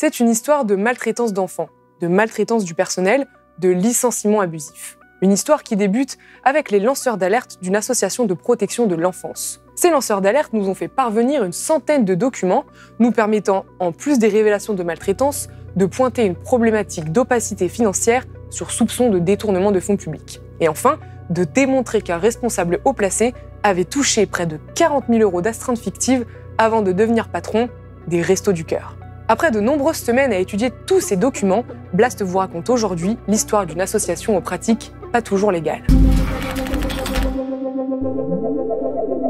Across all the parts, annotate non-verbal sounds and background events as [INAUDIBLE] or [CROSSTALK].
C'est une histoire de maltraitance d'enfants, de maltraitance du personnel, de licenciements abusifs. Une histoire qui débute avec les lanceurs d'alerte d'une association de protection de l'enfance. Ces lanceurs d'alerte nous ont fait parvenir une centaine de documents nous permettant, en plus des révélations de maltraitance, de pointer une problématique d'opacité financière sur soupçon de détournement de fonds publics. Et enfin, de démontrer qu'un responsable haut placé avait touché près de 40 000 euros d'astreintes fictives avant de devenir patron des Restos du Cœur. Après de nombreuses semaines à étudier tous ces documents, Blast vous raconte aujourd'hui l'histoire d'une association aux pratiques pas toujours légales.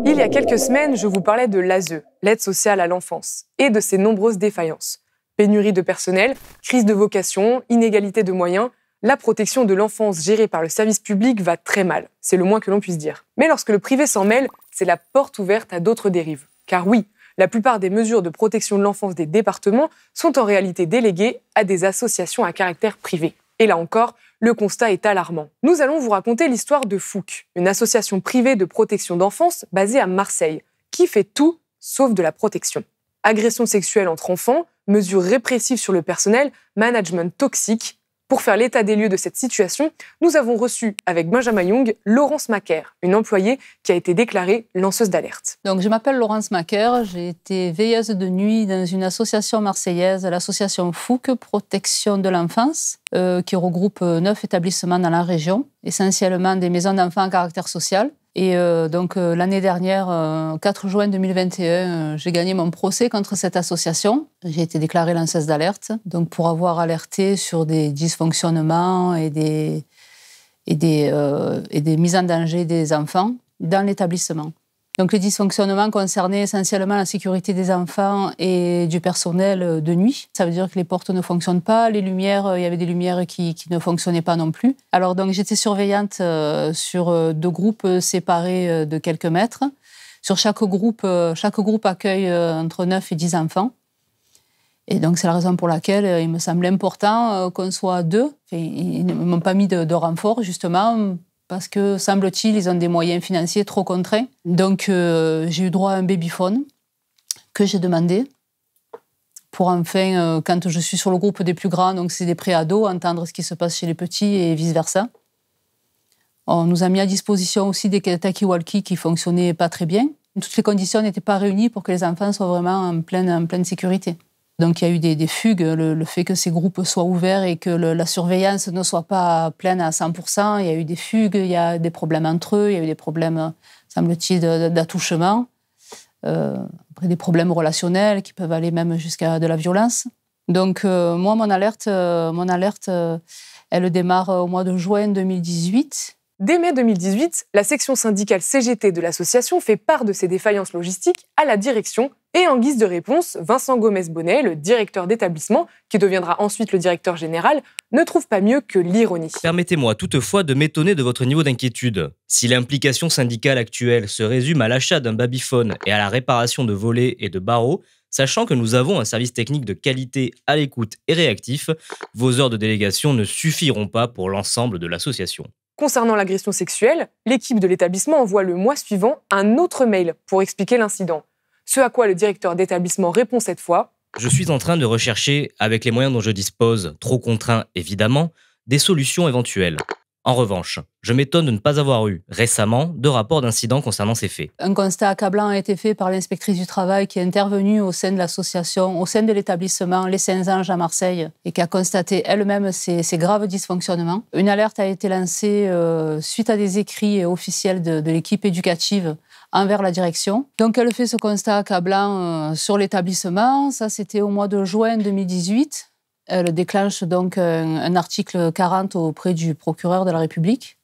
Il y a quelques semaines, je vous parlais de l'ASE, l'aide sociale à l'enfance, et de ses nombreuses défaillances. Pénurie de personnel, crise de vocation, inégalité de moyens, la protection de l'enfance gérée par le service public va très mal, c'est le moins que l'on puisse dire. Mais lorsque le privé s'en mêle, c'est la porte ouverte à d'autres dérives. Car oui, la plupart des mesures de protection de l'enfance des départements sont en réalité déléguées à des associations à caractère privé. Et là encore, le constat est alarmant. Nous allons vous raconter l'histoire de Fouque, une association privée de protection d'enfance basée à Marseille, qui fait tout sauf de la protection. Agressions sexuelles entre enfants, mesures répressives sur le personnel, management toxique, pour faire l'état des lieux de cette situation, nous avons reçu avec Benjamin Young Laurence Macaire, une employée qui a été déclarée lanceuse d'alerte. Donc je m'appelle Laurence Macaire, j'ai été veilleuse de nuit dans une association marseillaise, l'association Fouque Protection de l'enfance, euh, qui regroupe neuf établissements dans la région, essentiellement des maisons d'enfants à caractère social. Et euh, donc euh, l'année dernière, 4 euh, juin 2021, j'ai gagné mon procès contre cette association. J'ai été déclarée lanceuse d'alerte, donc pour avoir alerté sur des dysfonctionnements et des, et des, et des mises en danger des enfants dans l'établissement. Donc le dysfonctionnement concernait essentiellement la sécurité des enfants et du personnel euh, de nuit. Ça veut dire que les portes ne fonctionnent pas, les lumières, euh, il y avait des lumières qui, ne fonctionnaient pas non plus. Alors donc j'étais surveillante euh, sur deux groupes séparés de quelques mètres. Sur chaque groupe, chaque groupe accueille entre 9 et 10 enfants. Et donc, c'est la raison pour laquelle il me semble important qu'on soit deux. Ils ne m'ont pas mis de, de, renfort, justement, parce que, semble-t-il, ils ont des moyens financiers trop contraints. Donc, euh, j'ai eu droit à un babyphone que j'ai demandé pour enfin, euh, quand je suis sur le groupe des plus grands, donc c'est des pré-ados, entendre ce qui se passe chez les petits et vice-versa. On nous a mis à disposition aussi des walkie qui fonctionnaient pas très bien. Toutes les conditions n'étaient pas réunies pour que les enfants soient vraiment en pleine, en pleine sécurité. Donc il y a eu des, fugues, le, fait que ces groupes soient ouverts et que la surveillance ne soit pas pleine à 100%, il y a eu des fugues, il y a des problèmes entre eux, il y a eu des problèmes, semble-t-il, d'attouchement, euh, des problèmes relationnels qui peuvent aller même jusqu'à de la violence. Donc euh, moi, mon alerte, euh, mon alerte elle démarre au mois de juin 2018. Dès mai 2018, la section syndicale CGT de l'association fait part de ces défaillances logistiques à la direction et en guise de réponse, Vincent Gomez-Bonnet, le directeur d'établissement, qui deviendra ensuite le directeur général, ne trouve pas mieux que l'ironie. Permettez-moi toutefois de m'étonner de votre niveau d'inquiétude. Si l'implication syndicale actuelle se résume à l'achat d'un babyphone et à la réparation de volets et de barreaux, sachant que nous avons un service technique de qualité à l'écoute et réactif, vos heures de délégation ne suffiront pas pour l'ensemble de l'association. Concernant l'agression sexuelle, l'équipe de l'établissement envoie le mois suivant un autre mail pour expliquer l'incident. Ce à quoi le directeur d'établissement répond cette fois. Je suis en train de rechercher, avec les moyens dont je dispose, trop contraints évidemment, des solutions éventuelles. En revanche, je m'étonne de ne pas avoir eu récemment de rapport d'incident concernant ces faits. Un constat accablant a été fait par l'inspectrice du travail qui est intervenue au sein de l'association, au sein de l'établissement Les Saints-Anges à Marseille et qui a constaté elle-même ces, graves dysfonctionnements. Une alerte a été lancée euh, suite à des écrits officiels de l'équipe éducative envers la direction. Donc elle fait ce constat accablant euh, sur l'établissement. Ça, c'était au mois de juin 2018. Elle déclenche donc euh, un, article 40 auprès du procureur de la République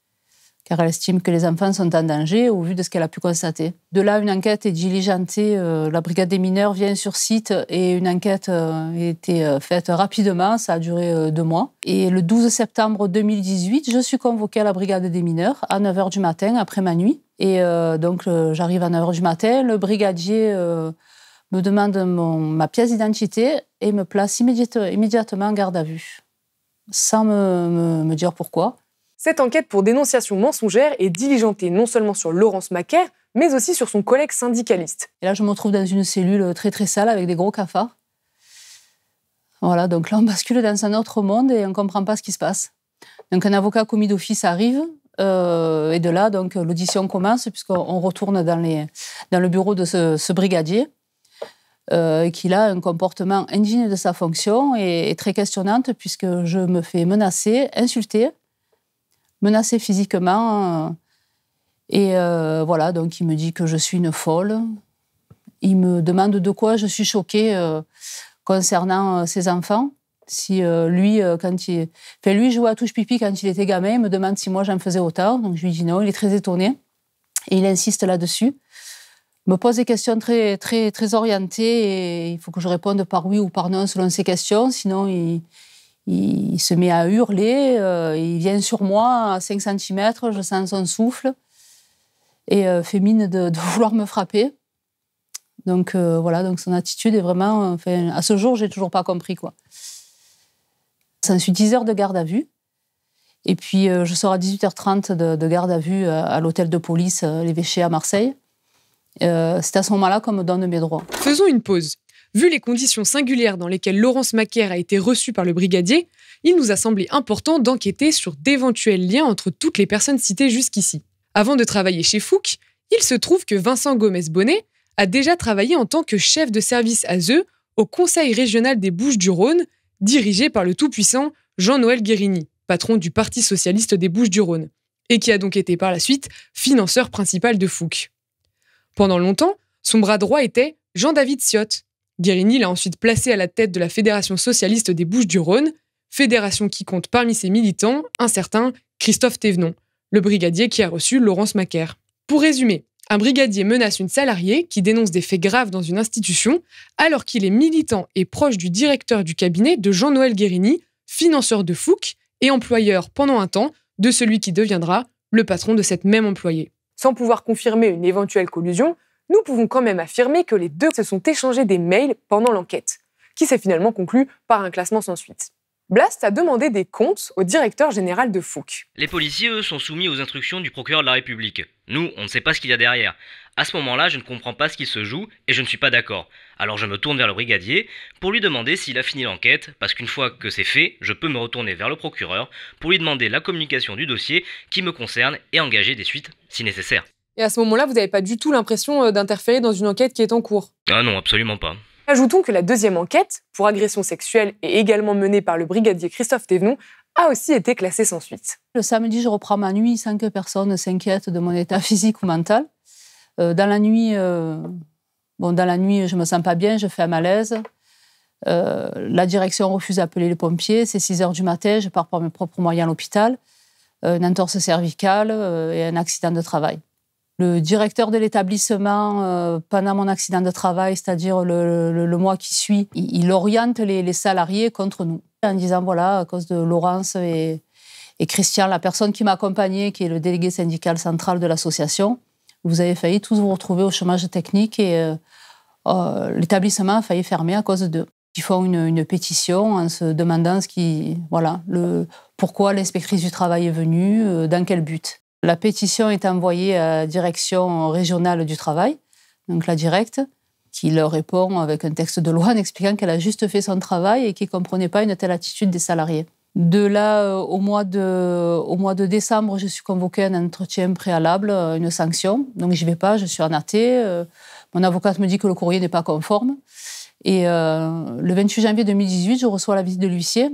car elle estime que les enfants sont en danger au vu de ce qu'elle a pu constater. De là, une enquête est diligentée. Euh, la brigade des mineurs vient sur site et une enquête euh, a été euh, faite rapidement. Ça a duré deux mois. Et le 12 septembre 2018, je suis convoquée à la brigade des mineurs à 9h du matin, après ma nuit. Et donc, j'arrive à 9h du matin. Le brigadier me demande mon, ma pièce d'identité et me place immédiatement en garde à vue, sans me dire pourquoi. Cette enquête pour dénonciation mensongère est diligentée non seulement sur Laurence Macaire, mais aussi sur son collègue syndicaliste. Et là, je me retrouve dans une cellule très très sale avec des gros cafards. Voilà, donc là, on bascule dans un autre monde et on ne comprend pas ce qui se passe. Donc, un avocat commis d'office arrive, euh, et de là, donc, l'audition commence, puisqu'on retourne dans, le bureau de ce, brigadier, euh, qui a un comportement indigne de sa fonction et, et très questionnante, puisque je me fais menacer, insulter, menacé physiquement. Euh, et euh, voilà, donc il me dit que je suis une folle. Il me demande de quoi je suis choquée euh, concernant ses enfants. Si lui, quand il, fait lui jouait à touche pipi quand il était gamin, il me demande si moi j'en faisais autant. Donc je lui dis non, il est très étonné et il insiste là-dessus. Me pose des questions très très très orientées et il faut que je réponde par oui ou par non selon ses questions, sinon il il, se met à hurler, euh, il vient sur moi à 5 cm, je sens son souffle et euh, fait mine de, [LAUGHS] vouloir me frapper. Donc euh, voilà, donc son attitude est vraiment. Enfin, à ce jour, j'ai toujours pas compris quoi. Ça suit 10 heures de garde à vue. Et puis je sors à 18h30 de, de garde à vue à, l'hôtel de police, l'évêché à Marseille. c'est à ce moment-là qu'on me donne mes droits. Faisons une pause. Vu les conditions singulières dans lesquelles Laurence Macaire a été reçue par le brigadier, il nous a semblé important d'enquêter sur d'éventuels liens entre toutes les personnes citées jusqu'ici. Avant de travailler chez Fouque, il se trouve que Vincent Gomez-Bonnet a déjà travaillé en tant que chef de service à ZEU au Conseil régional des Bouches-du-Rhône, dirigé par le tout-puissant Jean-Noël Guérini, patron du Parti socialiste des Bouches-du-Rhône, et qui a donc été par la suite financeur principal de Fouque. Pendant longtemps, son bras droit était Jean-David Siotte, Guérini l'a ensuite placé à la tête de la Fédération socialiste des Bouches-du-Rhône, fédération qui compte parmi ses militants un certain Christophe Thévenon, le brigadier qui a reçu Laurence Macaire. Pour résumer, un brigadier menace une salariée qui dénonce des faits graves dans une institution alors qu'il est militant et proche du directeur du cabinet de Jean-Noël Guérini, financeur de Fouque et employeur pendant un temps de celui qui deviendra le patron de cette même employée. Sans pouvoir confirmer une éventuelle collusion, nous pouvons quand même affirmer que les deux se sont échangés des mails pendant l'enquête, qui s'est finalement conclue par un classement sans suite. Blast a demandé des comptes au directeur général de Fouque. Les policiers, eux, sont soumis aux instructions du procureur de la République. Nous, on ne sait pas ce qu'il y a derrière. À ce moment-là, je ne comprends pas ce qui se joue et je ne suis pas d'accord. Alors je me tourne vers le brigadier pour lui demander s'il a fini l'enquête, parce qu'une fois que c'est fait, je peux me retourner vers le procureur pour lui demander la communication du dossier qui me concerne et engager des suites si nécessaire. Et à ce moment-là, vous n'avez pas du tout l'impression euh, d'interférer dans une enquête qui est en cours. Ah non, absolument pas. Ajoutons que la deuxième enquête, pour agression sexuelle et également menée par le brigadier Christophe Thévenon, a aussi été classée sans suite. Le samedi, je reprends ma nuit sans que personne ne s'inquiète de mon état [LAUGHS] physique ou mental. Euh, dans la nuit, euh, bon, dans la nuit, je me sens pas bien, je fais un malaise. la direction refuse d'appeler les pompiers. C'est 6 heures du matin, je pars par mes propres moyens à l'hôpital. une entorse cervicale et un accident de travail le directeur de l'établissement, euh, pendant mon accident de travail, c'est-à-dire le, mois qui suit, il, oriente les, salariés contre nous, en disant, voilà, à cause de Laurence et, Christian, la personne qui m'a accompagné, qui est le délégué syndical central de l'association, vous avez failli tous vous retrouver au chômage technique et euh, euh, l'établissement a failli fermer à cause d'eux. Ils font une, pétition en se demandant ce qui, voilà, le, pourquoi l'inspectrice du travail est venue, dans quel but. La pétition est envoyée à la direction régionale du travail, donc la directe, qui leur répond avec un texte de loi en expliquant qu'elle a juste fait son travail et qui ne comprenait pas une telle attitude des salariés. De là, euh, au mois de, au mois de décembre, je suis convoquée à un entretien préalable, euh, une sanction. Donc, je n'y vais pas, je suis en athée. Euh, mon avocate me dit que le courrier n'est pas conforme. Et le 28 janvier 2018, je reçois la visite de l'huissier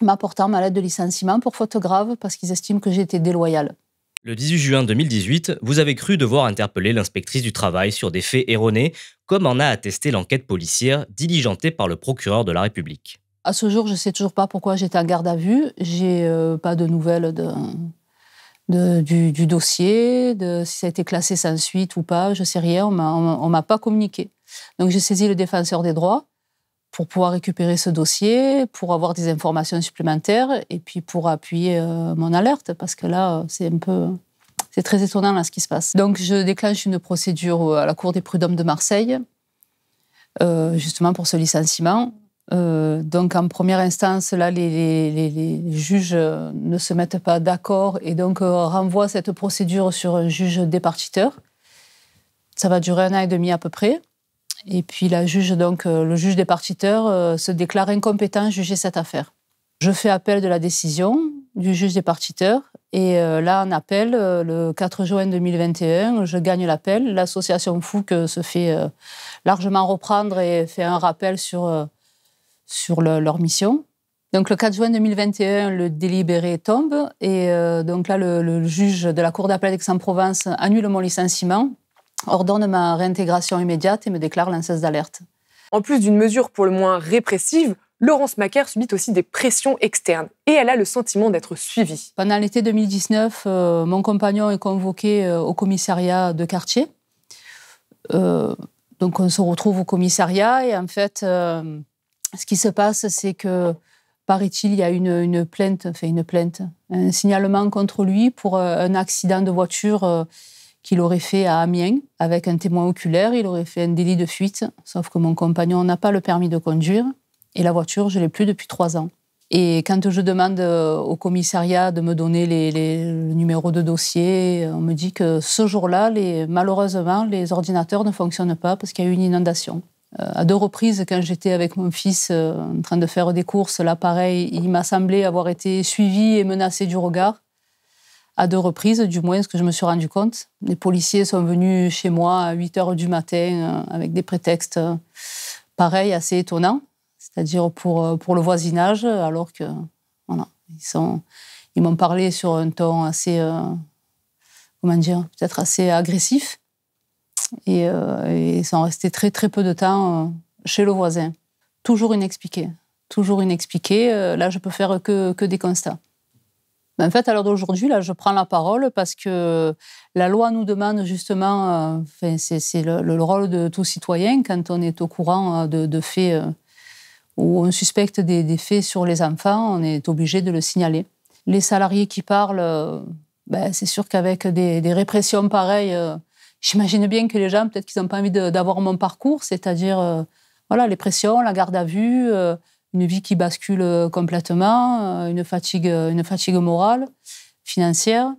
m'apportant ma lettre de licenciement pour faute grave parce qu'ils estiment que j'ai été déloyale. Le 18 juin 2018, vous avez cru devoir interpeller l'inspectrice du travail sur des faits erronés, comme en a attesté l'enquête policière diligentée par le procureur de la République. À ce jour, je ne sais toujours pas pourquoi j'étais en garde à vue. J'ai euh, pas de nouvelles de, du, dossier, de si ça a été classé sans suite ou pas, je sais rien, on ne m'a pas communiqué. Donc j'ai saisi le défenseur des droits pour pouvoir récupérer ce dossier, pour avoir des informations supplémentaires et puis pour appuyer euh, mon alerte, parce que là, euh, c'est un peu. C'est très étonnant là, ce qui se passe. Donc, je déclenche une procédure euh, à la Cour des prud'hommes de Marseille, justement pour ce licenciement. donc, en première instance, là, les, les juges ne se mettent pas d'accord et donc renvoient cette procédure sur un juge départiteur. Ça va durer un an et demi à peu près. Et puis la juge, donc euh, le juge des partiteurs, euh, se déclare incompétent à juger cette affaire. Je fais appel de la décision du juge des partiteurs. Et euh, là, en appel, le 4 juin 2021, je gagne l'appel. L'association Fouque se fait largement reprendre et fait un rappel sur, sur leur mission. Donc le 4 juin 2021, le délibéré tombe et donc là le, le, juge de la cour d'appel d'Aix-en-Provence annule mon licenciement ordonne ma réintégration immédiate et me déclare l'inceste d'alerte. En plus d'une mesure pour le moins répressive, Laurence Macaire subit aussi des pressions externes et elle a le sentiment d'être suivie. Pendant l'été 2019, euh, mon compagnon est convoqué euh, au commissariat de quartier. Euh, donc on se retrouve au commissariat et en fait, ce qui se passe, c'est que, paraît-il, il y a une, plainte, enfin une plainte, un signalement contre lui pour un accident de voiture qu'il aurait fait à Amiens avec un témoin oculaire. Il aurait fait un délit de fuite, sauf que mon compagnon n'a pas le permis de conduire et la voiture, je l'ai plus depuis trois ans. Et quand je demande euh, au commissariat de me donner les, les, le numéro de dossier, euh, on me dit que ce jour-là, malheureusement, les ordinateurs ne fonctionnent pas parce qu'il y a eu une inondation. Euh, à deux reprises, quand j'étais avec mon fils en train de faire des courses, l'appareil, il m'a semblé avoir été suivi et menacé du regard à deux reprises, du moins, ce que je me suis rendu compte. Les policiers sont venus chez moi à 8 heures du matin euh, avec des prétextes euh, pareils, assez étonnants, c'est-à-dire pour, euh, pour le voisinage, alors que, voilà, ils sont. Ils m'ont parlé sur un ton assez, comment dire, peut-être assez agressif. Et, et, ils sont restés très très peu de temps chez le voisin. Toujours inexpliqué. Toujours inexpliqué. là, je peux faire que, que des constats. Ben, en fait, à l'heure d'aujourd'hui, là, je prends la parole parce que la loi nous demande justement, euh, c'est le, rôle de tout citoyen quand on est au courant euh, de, faits euh, ou où on suspecte des, faits sur les enfants, on est obligé de le signaler. Les salariés qui parlent, ben, c'est sûr qu'avec des, répressions pareilles, j'imagine bien que les gens, peut-être qu'ils n'ont pas envie d'avoir mon parcours, c'est-à-dire voilà, les pressions, la garde à vue, une vie qui bascule euh, complètement, euh, une fatigue, euh, une fatigue morale, financière.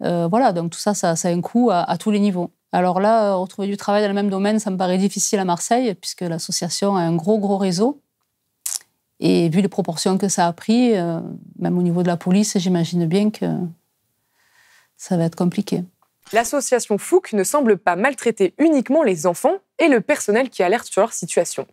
voilà, donc tout ça, ça, a un coût à, tous les niveaux. Alors là, retrouver du travail dans le même domaine, ça me paraît difficile à Marseille, puisque l'association a un gros, gros réseau. Et vu les proportions que ça a pris, même au niveau de la police, j'imagine bien que ça va être compliqué. L'association Fouque ne semble pas maltraiter uniquement les enfants et le personnel qui alerte sur leur situation.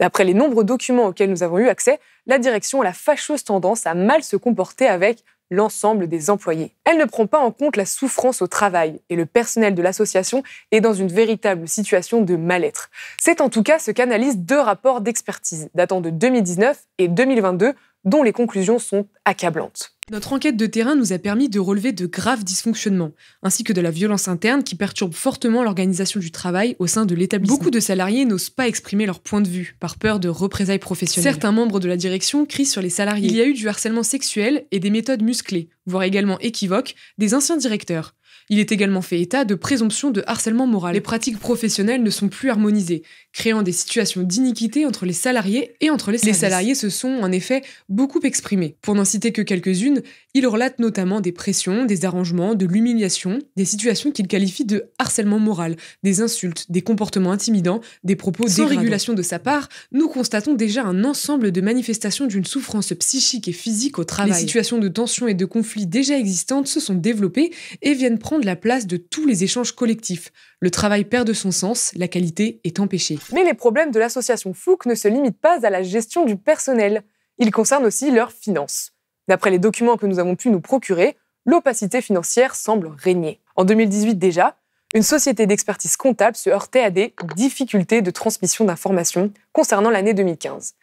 D'après les nombreux documents auxquels nous avons eu accès, la direction a la fâcheuse tendance à mal se comporter avec l'ensemble des employés. Elle ne prend pas en compte la souffrance au travail et le personnel de l'association est dans une véritable situation de mal-être. C'est en tout cas ce qu'analysent deux rapports d'expertise datant de 2019 et 2022 dont les conclusions sont accablantes. Notre enquête de terrain nous a permis de relever de graves dysfonctionnements, ainsi que de la violence interne qui perturbe fortement l'organisation du travail au sein de l'établissement. Beaucoup de salariés n'osent pas exprimer leur point de vue, par peur de représailles professionnelles. Certains membres de la direction crient sur les salariés. Il y a eu du harcèlement sexuel et des méthodes musclées, voire également équivoques, des anciens directeurs, il est également fait état de présomption de harcèlement moral. Les pratiques professionnelles ne sont plus harmonisées, créant des situations d'iniquité entre les salariés et entre les salariés. Les salariés se sont en effet beaucoup exprimés. Pour n'en citer que quelques-unes, il relate notamment des pressions, des arrangements, de l'humiliation, des situations qu'il qualifie de harcèlement moral, des insultes, des comportements intimidants, des propos Sans régulation de sa part, nous constatons déjà un ensemble de manifestations d'une souffrance psychique et physique au travail. Les situations de tension et de conflit déjà existantes se sont développées et viennent prendre la place de tous les échanges collectifs. Le travail perd de son sens, la qualité est empêchée. Mais les problèmes de l'association Fouque ne se limitent pas à la gestion du personnel. Ils concernent aussi leurs finances. D'après les documents que nous avons pu nous procurer, l'opacité financière semble régner. En 2018 déjà, une société d'expertise comptable se heurtait à des difficultés de transmission d'informations concernant l'année 2015.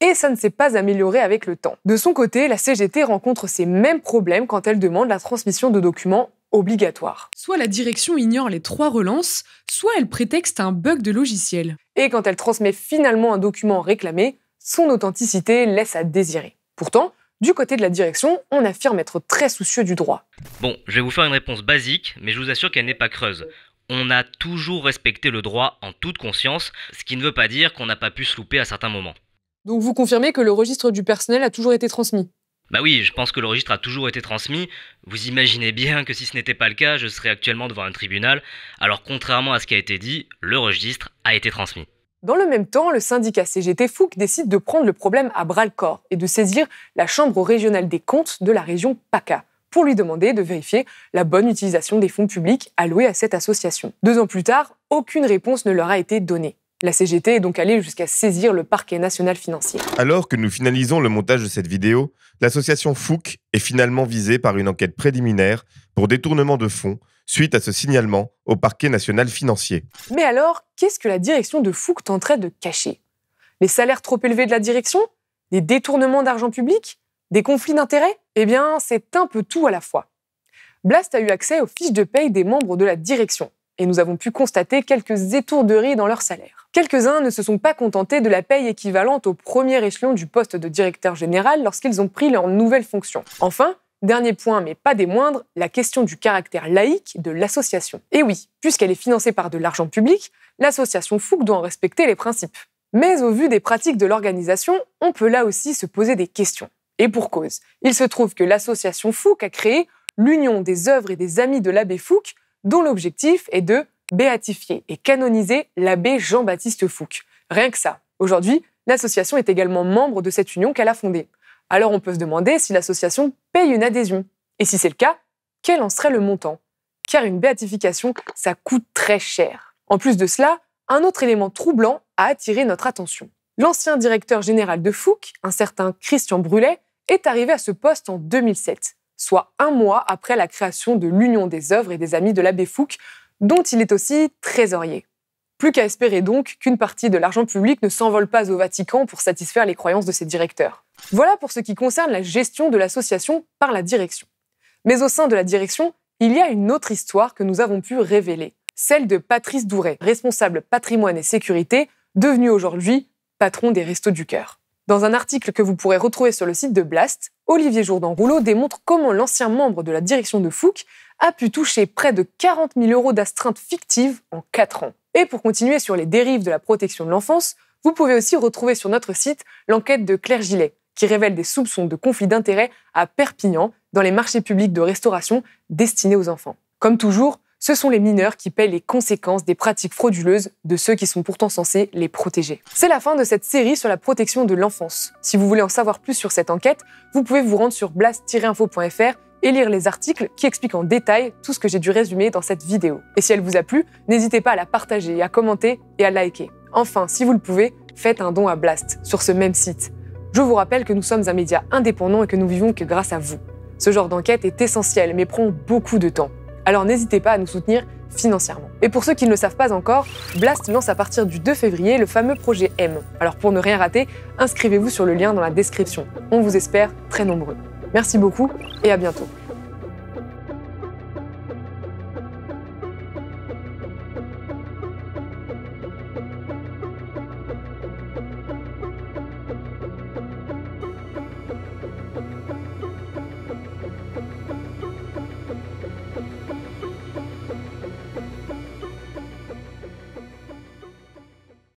Et ça ne s'est pas amélioré avec le temps. De son côté, la CGT rencontre ces mêmes problèmes quand elle demande la transmission de documents obligatoire. Soit la direction ignore les trois relances, soit elle prétexte un bug de logiciel. Et quand elle transmet finalement un document réclamé, son authenticité laisse à désirer. Pourtant, du côté de la direction, on affirme être très soucieux du droit. Bon, je vais vous faire une réponse basique, mais je vous assure qu'elle n'est pas creuse. On a toujours respecté le droit en toute conscience, ce qui ne veut pas dire qu'on n'a pas pu se louper à certains moments. Donc vous confirmez que le registre du personnel a toujours été transmis bah oui, je pense que le registre a toujours été transmis. Vous imaginez bien que si ce n'était pas le cas, je serais actuellement devant un tribunal. Alors contrairement à ce qui a été dit, le registre a été transmis. Dans le même temps, le syndicat CGT Fouque décide de prendre le problème à bras le corps et de saisir la Chambre régionale des comptes de la région PACA pour lui demander de vérifier la bonne utilisation des fonds publics alloués à cette association. Deux ans plus tard, aucune réponse ne leur a été donnée. La CGT est donc allée jusqu'à saisir le parquet national financier. Alors que nous finalisons le montage de cette vidéo, l'association Fouque est finalement visée par une enquête préliminaire pour détournement de fonds suite à ce signalement au parquet national financier. Mais alors, qu'est-ce que la direction de Fouque tenterait de cacher Les salaires trop élevés de la direction Des détournements d'argent public Des conflits d'intérêts Eh bien, c'est un peu tout à la fois. Blast a eu accès aux fiches de paye des membres de la direction, et nous avons pu constater quelques étourderies dans leur salaire. Quelques-uns ne se sont pas contentés de la paye équivalente au premier échelon du poste de directeur général lorsqu'ils ont pris leur nouvelle fonction. Enfin, Dernier point, mais pas des moindres, la question du caractère laïque de l'association. Et oui, puisqu'elle est financée par de l'argent public, l'association Fouque doit en respecter les principes. Mais au vu des pratiques de l'organisation, on peut là aussi se poser des questions. Et pour cause, il se trouve que l'association Fouque a créé l'Union des œuvres et des amis de l'abbé Fouque, dont l'objectif est de béatifier et canoniser l'abbé Jean-Baptiste Fouque. Rien que ça. Aujourd'hui, l'association est également membre de cette union qu'elle a fondée. Alors on peut se demander si l'association paye une adhésion. Et si c'est le cas, quel en serait le montant Car une béatification, ça coûte très cher. En plus de cela, un autre élément troublant a attiré notre attention. L'ancien directeur général de Fouque, un certain Christian Brulet, est arrivé à ce poste en 2007 soit un mois après la création de l'Union des œuvres et des Amis de l'abbé Fouque, dont il est aussi trésorier. Plus qu'à espérer donc qu'une partie de l'argent public ne s'envole pas au Vatican pour satisfaire les croyances de ses directeurs. Voilà pour ce qui concerne la gestion de l'association par la direction. Mais au sein de la direction, il y a une autre histoire que nous avons pu révéler, celle de Patrice Douret, responsable patrimoine et sécurité, devenu aujourd'hui patron des Restos du Cœur. Dans un article que vous pourrez retrouver sur le site de Blast, Olivier Jourdan-Rouleau démontre comment l'ancien membre de la direction de Fouque a pu toucher près de 40 000 euros d'astreintes fictives en 4 ans. Et pour continuer sur les dérives de la protection de l'enfance, vous pouvez aussi retrouver sur notre site l'enquête de Claire Gillet, qui révèle des soupçons de conflits d'intérêts à Perpignan dans les marchés publics de restauration destinés aux enfants. Comme toujours, ce sont les mineurs qui paient les conséquences des pratiques frauduleuses de ceux qui sont pourtant censés les protéger. C'est la fin de cette série sur la protection de l'enfance. Si vous voulez en savoir plus sur cette enquête, vous pouvez vous rendre sur blast-info.fr et lire les articles qui expliquent en détail tout ce que j'ai dû résumer dans cette vidéo. Et si elle vous a plu, n'hésitez pas à la partager, à commenter et à liker. Enfin, si vous le pouvez, faites un don à Blast sur ce même site. Je vous rappelle que nous sommes un média indépendant et que nous vivons que grâce à vous. Ce genre d'enquête est essentiel mais prend beaucoup de temps alors n'hésitez pas à nous soutenir financièrement. Et pour ceux qui ne le savent pas encore, Blast lance à partir du 2 février le fameux projet M. Alors pour ne rien rater, inscrivez-vous sur le lien dans la description. On vous espère très nombreux. Merci beaucoup et à bientôt.